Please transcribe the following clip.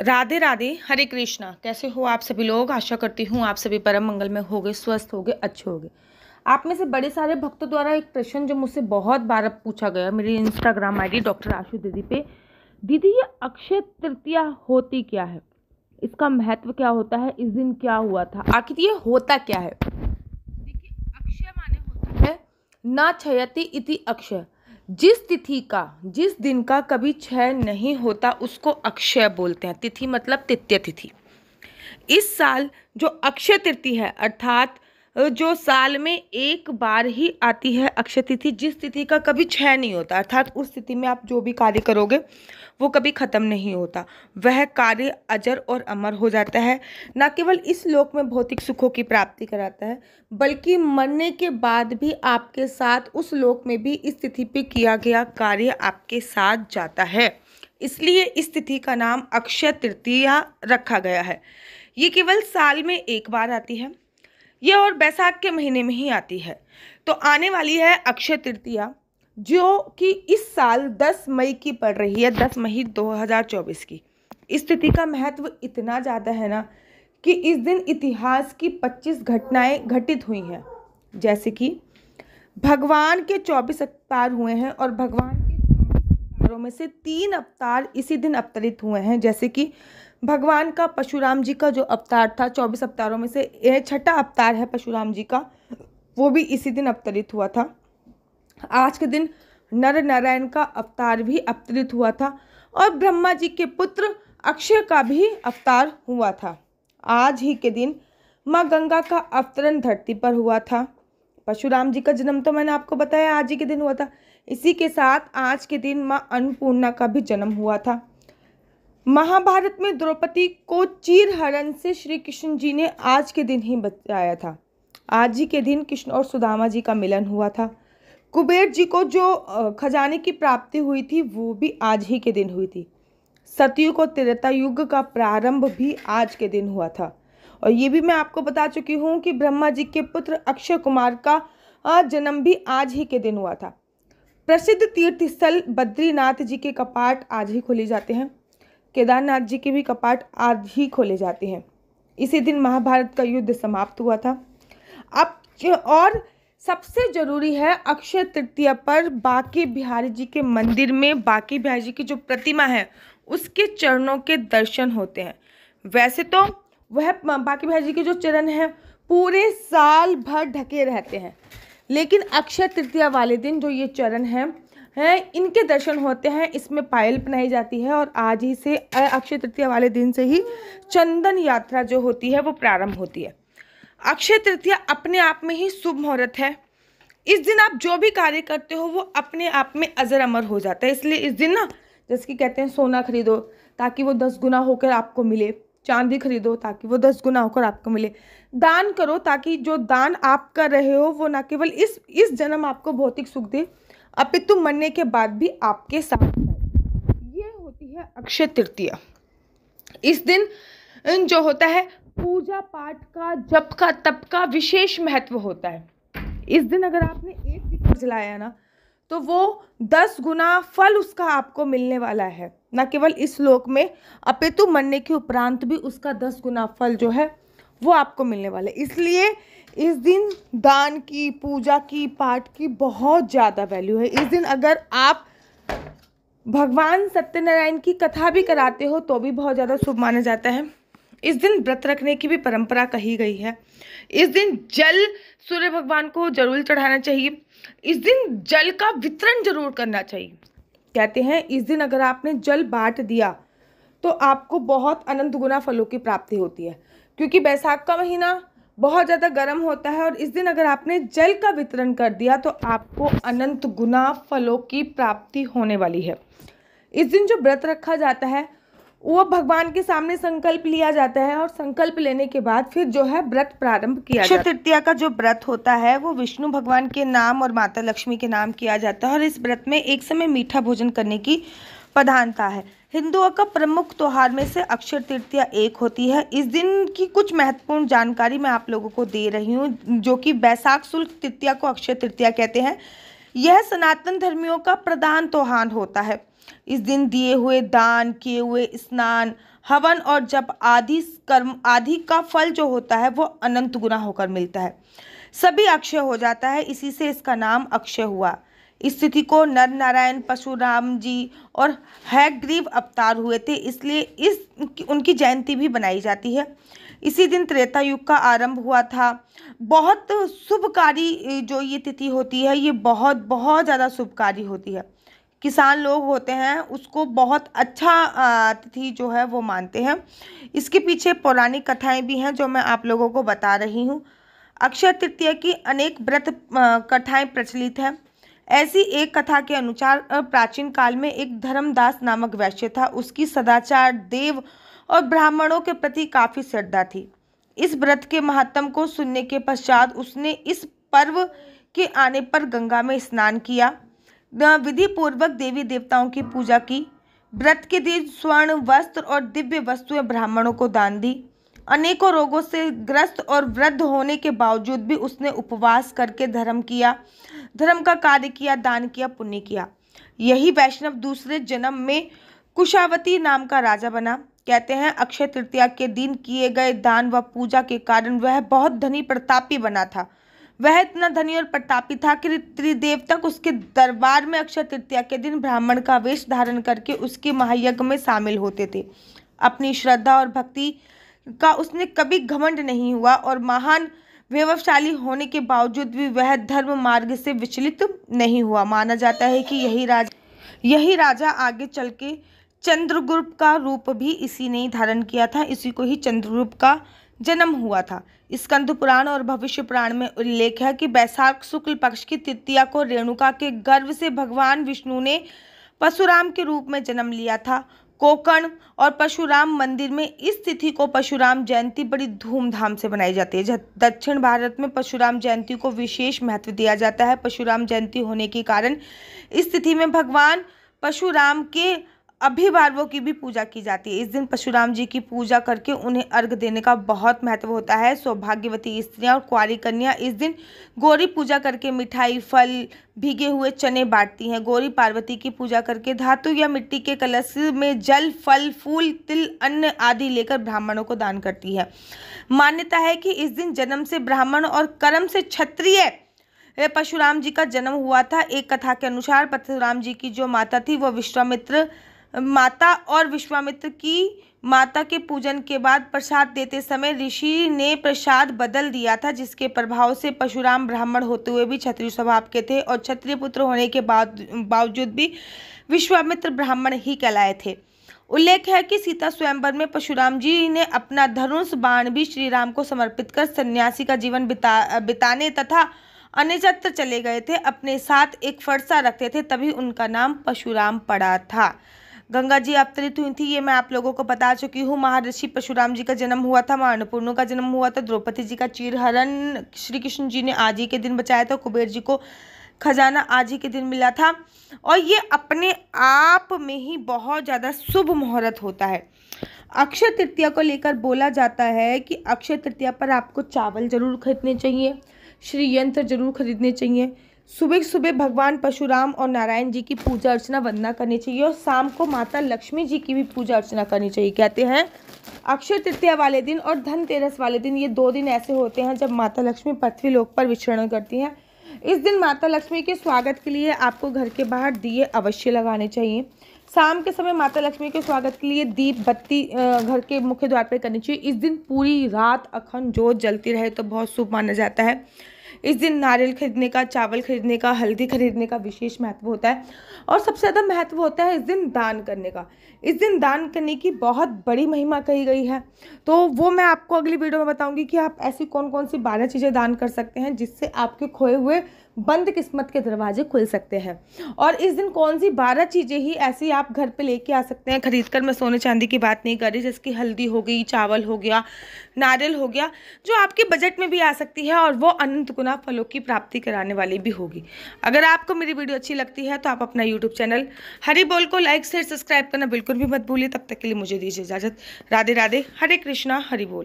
राधे राधे हरे कृष्णा कैसे हो आप सभी लोग आशा करती हूँ आप सभी परम मंगल में हो स्वस्थ हो अच्छे हो आप में से बड़े सारे भक्तों द्वारा एक प्रश्न जो मुझसे बहुत बार पूछा गया मेरी इंस्टाग्राम आईडी डॉक्टर आशु दीदी पे दीदी ये अक्षय तृतीया होती क्या है इसका महत्व क्या होता है इस दिन क्या हुआ था आखिर ये होता क्या है देखिए अक्षय माने होता है ना क्षयति इति अक्षय जिस तिथि का जिस दिन का कभी क्षय नहीं होता उसको अक्षय बोलते हैं तिथि मतलब तृतीय तिथि इस साल जो अक्षय तृतीय है अर्थात जो साल में एक बार ही आती है अक्षय तिथि जिस तिथि का कभी क्षय नहीं होता अर्थात उस स्थिति में आप जो भी कार्य करोगे वो कभी ख़त्म नहीं होता वह कार्य अजर और अमर हो जाता है न केवल इस लोक में भौतिक सुखों की प्राप्ति कराता है बल्कि मरने के बाद भी आपके साथ उस लोक में भी इस तिथि पे किया गया कार्य आपके साथ जाता है इसलिए इस तिथि का नाम अक्षय तृतीया रखा गया है ये केवल साल में एक बार आती है ये और बैसाख के महीने में ही आती है तो आने वाली है अक्षय तृतीया जो कि इस साल 10 मई की पड़ रही है 10 मई 2024 की इस तिथि का महत्व इतना ज़्यादा है ना कि इस दिन इतिहास की 25 घटनाएं घटित हुई हैं जैसे कि भगवान के 24 अवतार हुए हैं और भगवान के चौबीस अवतारों में से तीन अवतार इसी दिन अवतरित हुए हैं जैसे कि भगवान का पशुराम जी का जो अवतार था चौबीस अवतारों में से यह छठा अवतार है पशुराम जी का वो भी इसी दिन अवतरित हुआ था आज के दिन नर नारायण का अवतार भी अवतरित हुआ था और ब्रह्मा जी के पुत्र अक्षय का भी अवतार हुआ था आज ही के दिन माँ गंगा का अवतरण धरती पर हुआ था परशुराम जी का जन्म तो मैंने आपको बताया आज ही के दिन हुआ था इसी के साथ आज के दिन माँ अन्नपूर्णा का भी जन्म हुआ था महाभारत में द्रौपदी को चीर हरण से श्री कृष्ण जी ने आज के दिन ही बचाया था आज ही के दिन कृष्ण और सुदामा जी का मिलन हुआ था कुबेर जी को जो खजाने की प्राप्ति हुई थी वो भी आज ही के दिन हुई थी सतयुग को त्रेता युग का प्रारंभ भी आज के दिन हुआ था और ये भी मैं आपको बता चुकी हूँ कि ब्रह्मा जी के पुत्र अक्षय कुमार का जन्म भी आज ही के दिन हुआ था प्रसिद्ध तीर्थस्थल बद्रीनाथ जी के कपाट आज ही खोले जाते हैं केदारनाथ जी के भी कपाट आज ही खोले जाते हैं इसी दिन महाभारत का युद्ध समाप्त हुआ था अब और सबसे ज़रूरी है अक्षय तृतीया पर बाकी बिहारी जी के मंदिर में बाकी बिहारी जी की जो प्रतिमा है उसके चरणों के दर्शन होते हैं वैसे तो वह बाकी बिहारी जी के जो चरण हैं पूरे साल भर ढके रहते हैं लेकिन अक्षय तृतीया वाले दिन जो ये चरण हैं हैं इनके दर्शन होते हैं इसमें पायल पहनाई जाती है और आज ही से अक्षय तृतीया वाले दिन से ही चंदन यात्रा जो होती है वो प्रारंभ होती है अक्षय तृतीया अपने आप में ही शुभ मुहूर्त है इस दिन आप जो भी कार्य करते हो वो अपने आप में अजर अमर हो जाता है इसलिए इस दिन ना जैसे कि कहते हैं सोना खरीदो ताकि वो दस गुना होकर आपको मिले चांदी खरीदो ताकि वो दस गुना होकर आपको मिले दान करो ताकि जो दान आप कर रहे हो वो ना केवल इस इस जन्म आपको भौतिक सुख दे अपितु मरने के बाद भी आपके साथ है ये होती है अक्षय तृतीया इस दिन अं, जो होता है पूजा पाठ का जप का तप का विशेष महत्व होता है इस दिन अगर आपने एक दीपक जलाया ना तो वो दस गुना फल उसका आपको मिलने वाला है न केवल इस लोक में अपितु मरने के उपरांत भी उसका दस गुना फल जो है वो आपको मिलने वाला है इसलिए इस दिन दान की पूजा की पाठ की बहुत ज़्यादा वैल्यू है इस दिन अगर आप भगवान सत्यनारायण की कथा भी कराते हो तो भी बहुत ज़्यादा शुभ माना जाता है इस दिन व्रत रखने की भी परंपरा कही गई है इस दिन जल सूर्य भगवान को जरूर चढ़ाना चाहिए इस दिन जल का वितरण जरूर करना चाहिए कहते हैं इस दिन अगर आपने जल बांट दिया तो आपको बहुत अनंत गुना फलों की प्राप्ति होती है क्योंकि बैसाख का महीना बहुत ज़्यादा गर्म होता है और इस दिन अगर आपने जल का वितरण कर दिया तो आपको अनंत गुना फलों की प्राप्ति होने वाली है इस दिन जो व्रत रखा जाता है वो भगवान के सामने संकल्प लिया जाता है और संकल्प लेने के बाद फिर जो है व्रत प्रारंभ किया जाता है तृतीया का जो व्रत होता है वो विष्णु भगवान के नाम और माता लक्ष्मी के नाम किया जाता है और इस व्रत में एक समय मीठा भोजन करने की प्रधानता है हिंदुओं का प्रमुख त्यौहार में से अक्षय तृतीया एक होती है इस दिन की कुछ महत्वपूर्ण जानकारी मैं आप लोगों को दे रही हूँ जो कि बैसाख शुल्क तृतीया को अक्षय तृतीया कहते हैं यह सनातन धर्मियों का प्रधान त्यौहार होता है इस दिन दिए हुए दान किए हुए स्नान हवन और जप आदि कर्म आदि का फल जो होता है वो अनंत गुना होकर मिलता है सभी अक्षय हो जाता है इसी से इसका नाम अक्षय हुआ स्थिति को नर नारायण परशुराम जी और हैग्रीव अवतार हुए थे इसलिए इस उनकी जयंती भी बनाई जाती है इसी दिन त्रेता युग का आरंभ हुआ था बहुत शुभकारी जो ये तिथि होती है ये बहुत बहुत ज़्यादा शुभकारी होती है किसान लोग होते हैं उसको बहुत अच्छा तिथि जो है वो मानते हैं इसके पीछे पौराणिक कथाएं भी हैं जो मैं आप लोगों को बता रही हूँ अक्षय तृतीया की अनेक व्रत कथाएं प्रचलित हैं ऐसी एक कथा के अनुसार प्राचीन काल में एक धर्मदास नामक वैश्य था उसकी सदाचार देव और ब्राह्मणों के प्रति काफ़ी श्रद्धा थी इस व्रत के महात्म को सुनने के पश्चात उसने इस पर्व के आने पर गंगा में स्नान किया विधि पूर्वक देवी देवताओं की पूजा की व्रत के दिन स्वर्ण वस्त्र और दिव्य वस्तुएं ब्राह्मणों को दान दी अनेकों रोगों से ग्रस्त और वृद्ध होने के बावजूद भी उसने उपवास करके धर्म किया धर्म का कार्य किया दान किया पुण्य किया यही वैष्णव दूसरे जन्म में कुशावती नाम का राजा बना कहते हैं अक्षय तृतीया के दिन किए गए दान व पूजा के कारण वह बहुत धनी प्रतापी बना था वह इतना धनी और प्रतापी था कि त्रिदेव तक उसके दरबार में अक्षय तृतीया के दिन ब्राह्मण का वेश धारण करके उसके महायज्ञ में शामिल होते थे अपनी श्रद्धा और भक्ति का उसने कभी घमंड नहीं हुआ और महान वैभवशाली होने के बावजूद भी वह धर्म मार्ग से विचलित नहीं हुआ माना जाता है कि यही राज यही राजा आगे चल के चंद्रगुप्त का रूप भी इसी ने धारण किया था इसी को ही चंद्रगुप्त का जन्म हुआ था स्कंद पुराण और भविष्य पुराण में उल्लेख है कि बैसाख शुक्ल पक्ष की तृतीया को रेणुका के गर्व से भगवान विष्णु ने परशुराम के रूप में जन्म लिया था कोकण और परशुराम मंदिर में इस तिथि को परशुराम जयंती बड़ी धूमधाम से मनाई जाती है दक्षिण भारत में परशुराम जयंती को विशेष महत्व दिया जाता है परशुराम जयंती होने के कारण इस तिथि में भगवान परशुराम के अभिभार्वों की भी पूजा की जाती है इस दिन परशुराम जी की पूजा करके उन्हें अर्घ देने का बहुत महत्व होता है सौभाग्यवती स्त्रियां और कुआरी कन्या इस दिन गौरी पूजा करके मिठाई फल भीगे हुए चने बांटती हैं गौरी पार्वती की पूजा करके धातु या मिट्टी के कलश में जल फल फूल तिल अन्न आदि लेकर ब्राह्मणों को दान करती है मान्यता है कि इस दिन जन्म से ब्राह्मण और कर्म से क्षत्रिय परशुराम जी का जन्म हुआ था एक कथा के अनुसार परशुराम जी की जो माता थी वो विश्वामित्र माता और विश्वामित्र की माता के पूजन के बाद प्रसाद देते समय ऋषि ने प्रसाद बदल दिया था जिसके प्रभाव से परशुराम ब्राह्मण होते हुए भी क्षत्रिय स्वभाव के थे और क्षत्रिय पुत्र होने के बावजूद भी विश्वामित्र ब्राह्मण ही कहलाए थे उल्लेख है कि सीता स्वयंवर में परशुराम जी ने अपना धनुष बाण भी श्री राम को समर्पित कर सन्यासी का जीवन बिता बिताने तथा अन्यत्र चले गए थे अपने साथ एक फरसा रखते थे तभी उनका नाम परशुराम पड़ा था गंगा जी अवतरित हुई थी ये मैं आप लोगों को बता चुकी हूँ महर्षि परशुराम जी का जन्म हुआ था महानपूर्णों का जन्म हुआ था द्रौपदी जी का चीरहरण श्री कृष्ण जी ने आज ही के दिन बचाया था कुबेर जी को खजाना आज ही के दिन मिला था और ये अपने आप में ही बहुत ज़्यादा शुभ मुहूर्त होता है अक्षय तृतीया को लेकर बोला जाता है कि अक्षय तृतीया पर आपको चावल ज़रूर खरीदने चाहिए श्री यंत्र ज़रूर खरीदने चाहिए सुबह सुबह भगवान परशुराम और नारायण जी की पूजा अर्चना वंदना करनी चाहिए और शाम को माता लक्ष्मी जी की भी पूजा अर्चना करनी चाहिए कहते हैं अक्षय तृतीया वाले दिन और धनतेरस वाले दिन ये दो दिन ऐसे होते हैं जब माता लक्ष्मी पृथ्वी लोक पर विचरण करती हैं इस दिन माता लक्ष्मी के स्वागत के लिए आपको घर के बाहर दिए अवश्य लगाने चाहिए शाम के समय माता लक्ष्मी के स्वागत के लिए दीप बत्ती घर के मुख्य द्वार पर करनी चाहिए इस दिन पूरी रात अखंड जोत जलती रहे तो बहुत शुभ माना जाता है इस दिन नारियल खरीदने का चावल खरीदने का हल्दी खरीदने का विशेष महत्व होता है और सबसे ज़्यादा महत्व होता है इस दिन दान करने का इस दिन दान करने की बहुत बड़ी महिमा कही गई है तो वो मैं आपको अगली वीडियो में बताऊँगी कि आप ऐसी कौन कौन सी बारह चीज़ें दान कर सकते हैं जिससे आपके खोए हुए बंद किस्मत के दरवाजे खुल सकते हैं और इस दिन कौन सी बारह चीज़ें ही ऐसी आप घर पे लेके आ सकते हैं खरीद कर मैं सोने चांदी की बात नहीं कर रही जैसे कि हल्दी हो गई चावल हो गया नारियल हो गया जो आपके बजट में भी आ सकती है और वो अनंत गुना फलों की प्राप्ति कराने वाली भी होगी अगर आपको मेरी वीडियो अच्छी लगती है तो आप अपना यूट्यूब चैनल हरी बोल को लाइक शेयर सब्सक्राइब करना बिल्कुल भी मत भूलिए तब तक के लिए मुझे दीजिए इजाज़त राधे राधे हरे कृष्णा हरी बोल